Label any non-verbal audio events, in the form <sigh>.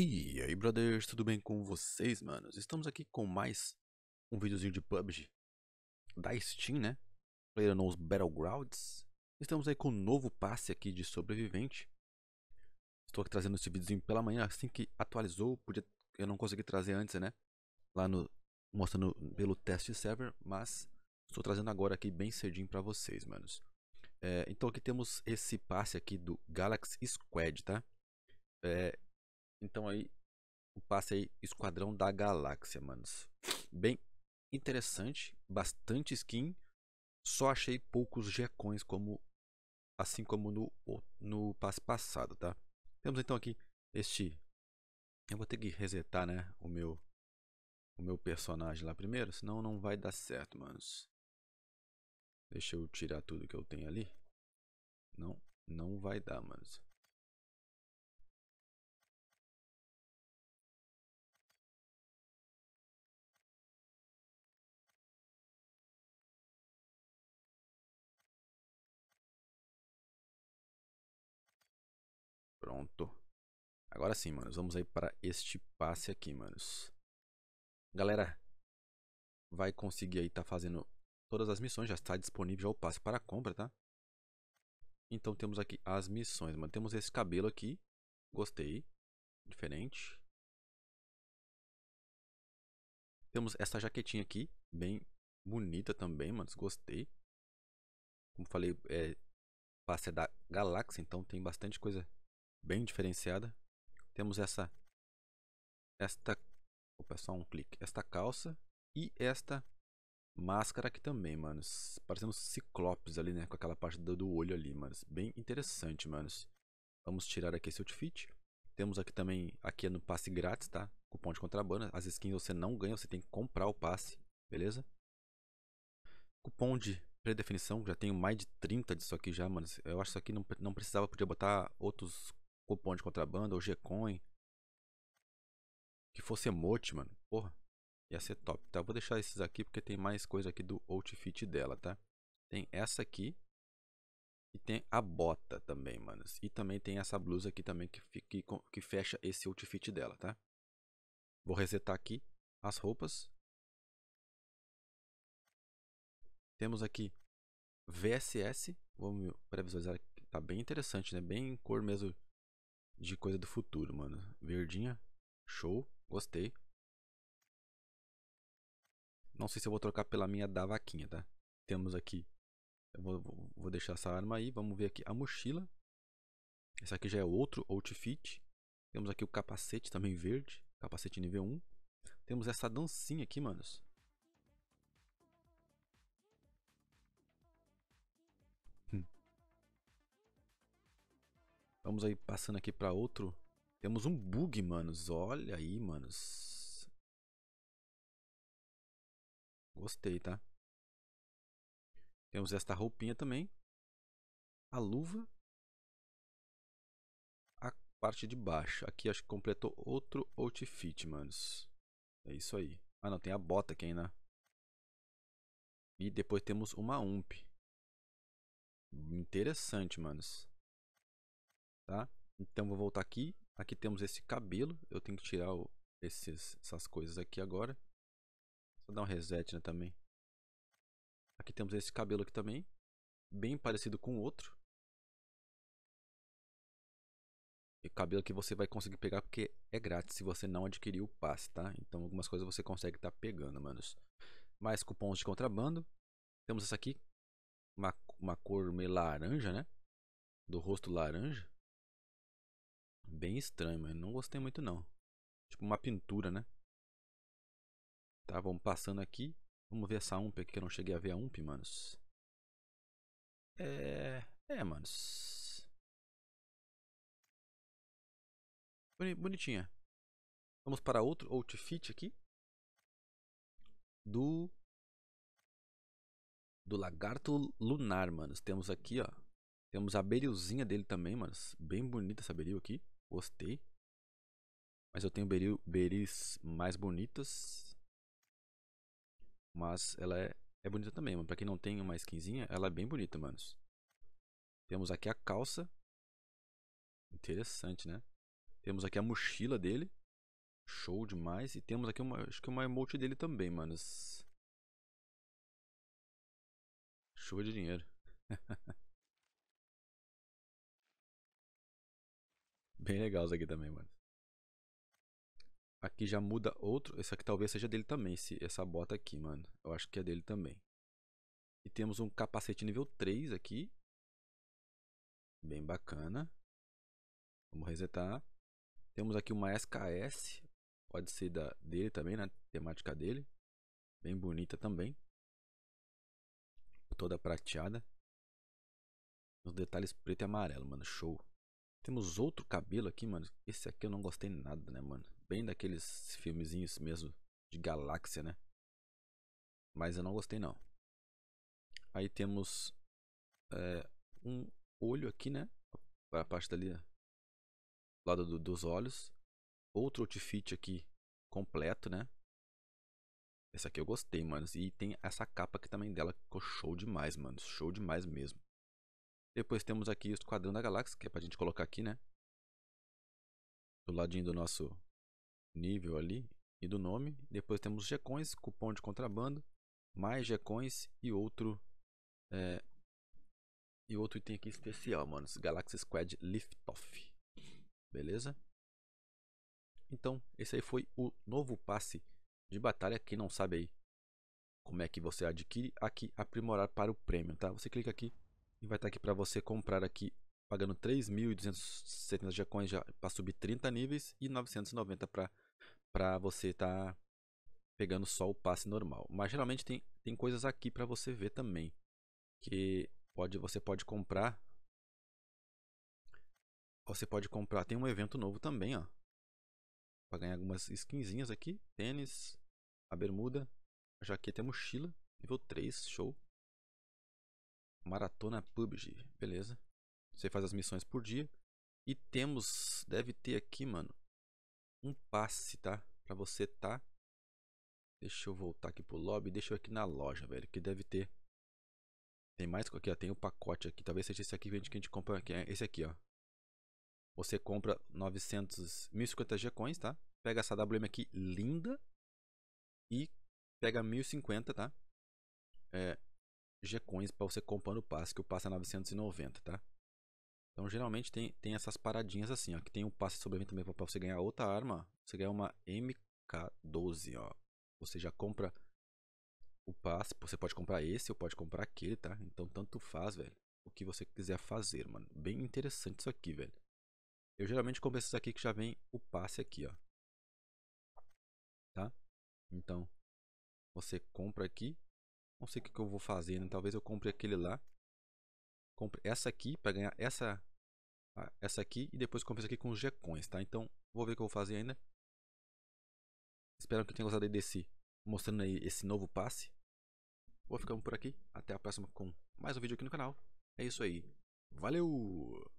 E aí, brothers, tudo bem com vocês, manos? Estamos aqui com mais um videozinho de PUBG da Steam, né? Player nos Battlegrounds. Estamos aí com um novo passe aqui de sobrevivente. Estou aqui trazendo esse videozinho pela manhã, assim que atualizou, podia... eu não consegui trazer antes, né? Lá no... mostrando pelo teste server, mas estou trazendo agora aqui bem cedinho para vocês, manos. É, então aqui temos esse passe aqui do Galaxy Squad, tá? É, então aí o passe aí Esquadrão da Galáxia, manos. Bem interessante, bastante skin. Só achei poucos G-Coins como assim como no no passe passado, tá? Temos então aqui este eu vou ter que resetar, né, o meu o meu personagem lá primeiro, senão não vai dar certo, manos. Deixa eu tirar tudo que eu tenho ali. Não, não vai dar, manos. Pronto. Agora sim, manos. Vamos aí para este passe aqui, manos. Galera, vai conseguir aí estar tá fazendo todas as missões. Já está disponível já o passe para compra, tá? Então temos aqui as missões, mano. Temos esse cabelo aqui. Gostei. Diferente. Temos essa jaquetinha aqui. Bem bonita também, mano. Gostei. Como falei, é, passe é da Galáxia, então tem bastante coisa bem diferenciada. Temos essa esta opa, só um clique, esta calça e esta máscara aqui também, manos. Parecendo ciclopes ali, né, com aquela parte do, olho ali, manos. Bem interessante, manos. Vamos tirar aqui esse outfit. Temos aqui também, aqui é no passe grátis, tá? Cupom de contrabando. As skins você não ganha, você tem que comprar o passe, beleza? Cupom de pré-definição, já tenho mais de 30 disso aqui já, mano. Eu acho que isso aqui não, não precisava, podia botar outros cupom de contrabando ou Gcoin. Que fosse emote, mano. Porra, ia ser top, tá? Vou deixar esses aqui porque tem mais coisa aqui do outfit dela, tá? Tem essa aqui. E tem a bota também, mano. E também tem essa blusa aqui também que, que, que fecha esse outfit dela, tá? Vou resetar aqui as roupas. Temos aqui VSS. Vamos pré-visualizar. Tá bem interessante, né? Bem cor mesmo de coisa do futuro, mano. Verdinha, show, gostei. Não sei se eu vou trocar pela minha da vaquinha, tá? Temos aqui, eu vou, vou deixar essa arma aí, vamos ver aqui a mochila. Essa aqui já é outro outfit. Temos aqui o capacete também verde, capacete nível 1. Temos essa dancinha aqui, manos. Vamos aí passando aqui para outro. Temos um bug, manos. Olha aí, manos. Gostei, tá? Temos esta roupinha também. A luva. A parte de baixo. Aqui acho que completou outro outfit, manos. É isso aí. Ah, não. Tem a bota aqui ainda. E depois temos uma ump. Interessante, manos tá? Então vou voltar aqui, aqui temos esse cabelo, eu tenho que tirar o, esses, essas coisas aqui agora. Só dar um reset né, também. Aqui temos esse cabelo aqui também, bem parecido com o outro. E cabelo que você vai conseguir pegar porque é grátis se você não adquirir o passe, tá? Então algumas coisas você consegue estar tá pegando, manos. Mais cupons de contrabando. Temos essa aqui, uma, uma cor meio laranja, né? Do rosto laranja. Bem estranho, mas não gostei muito não. Tipo uma pintura, né? Tá, vamos passando aqui. Vamos ver essa ump aqui que eu não cheguei a ver a ump, manos. É... É, manos. Bonitinha. Vamos para outro outfit aqui. Do... Do lagarto lunar, manos. Temos aqui, ó. Temos a berilzinha dele também, manos. Bem bonita essa beril aqui. Gostei. Mas eu tenho beril, beris mais bonitas. Mas ela é, é bonita também, mano. Pra quem não tem uma skinzinha, ela é bem bonita, manos. Temos aqui a calça. Interessante, né? Temos aqui a mochila dele. Show demais. E temos aqui uma, acho que uma emote dele também, manos. Chuva de dinheiro. <laughs> Bem legal isso aqui também, mano. Aqui já muda outro. Esse aqui talvez seja dele também, esse, essa bota aqui, mano. Eu acho que é dele também. E temos um capacete nível 3 aqui. Bem bacana. Vamos resetar. Temos aqui uma SKS. Pode ser da, dele também, na né? temática dele. Bem bonita também. Toda prateada. Os detalhes preto e amarelo, mano. Show. Temos outro cabelo aqui, mano. Esse aqui eu não gostei nada, né, mano? Bem daqueles filmezinhos mesmo de galáxia, né? Mas eu não gostei, não. Aí temos é, um olho aqui, né? Para a parte dali, lado do, dos olhos. Outro outfit aqui completo, né? Essa aqui eu gostei, mano. E tem essa capa aqui também dela, que ficou show demais, mano. Show demais mesmo. Depois temos aqui o Esquadrão da Galáxia, que é para a gente colocar aqui, né? Do ladinho do nosso nível ali e do nome. Depois temos Gcoins, cupom de contrabando, mais Gcoins e outro é, e outro item aqui especial, mano. Galaxy Squad Liftoff. Beleza? Então, esse aí foi o novo passe de batalha. Quem não sabe aí como é que você adquire, aqui aprimorar para o prêmio, tá? Você clica aqui e vai estar aqui para você comprar aqui pagando 3.270 coins para subir 30 níveis e 990 para você estar tá pegando só o passe normal. Mas geralmente tem, tem coisas aqui para você ver também. Que pode, você pode comprar. Você pode comprar. Tem um evento novo também, ó. Para ganhar algumas skinzinhas aqui. Tênis, a bermuda, a jaqueta e a mochila. Nível 3, show. Maratona PUBG, beleza. Você faz as missões por dia. E temos, deve ter aqui, mano, um passe, tá? Pra você tá... Deixa eu voltar aqui pro lobby, deixa eu aqui na loja, velho, que deve ter... Tem mais aqui, ó, tem o um pacote aqui, talvez seja esse aqui que a gente, que a gente compra aqui, é esse aqui, ó. Você compra 900, 1050 G-Coins, tá? Pega essa WM aqui linda e pega 1050, tá? É, G-Coins para você comprar no passe, que o passe é 990, tá? Então geralmente tem, tem essas paradinhas assim, ó. Que tem um passe de sobrevivente também para você ganhar outra arma. Você ganha uma MK12, ó. Você já compra o passe. Você pode comprar esse ou pode comprar aquele, tá? Então tanto faz, velho. O que você quiser fazer, mano. Bem interessante isso aqui, velho. Eu geralmente compro esses aqui que já vem o passe aqui, ó. Tá? Então, você compra aqui não sei o que, eu vou fazer, né? Talvez eu compre aquele lá. Compre essa aqui para ganhar essa essa aqui e depois essa aqui com os G-Coins, tá? Então, vou ver o que eu vou fazer ainda. Espero que tenham gostado desse, mostrando aí esse novo passe. Vou ficando por aqui, até a próxima com mais um vídeo aqui no canal. É isso aí, valeu!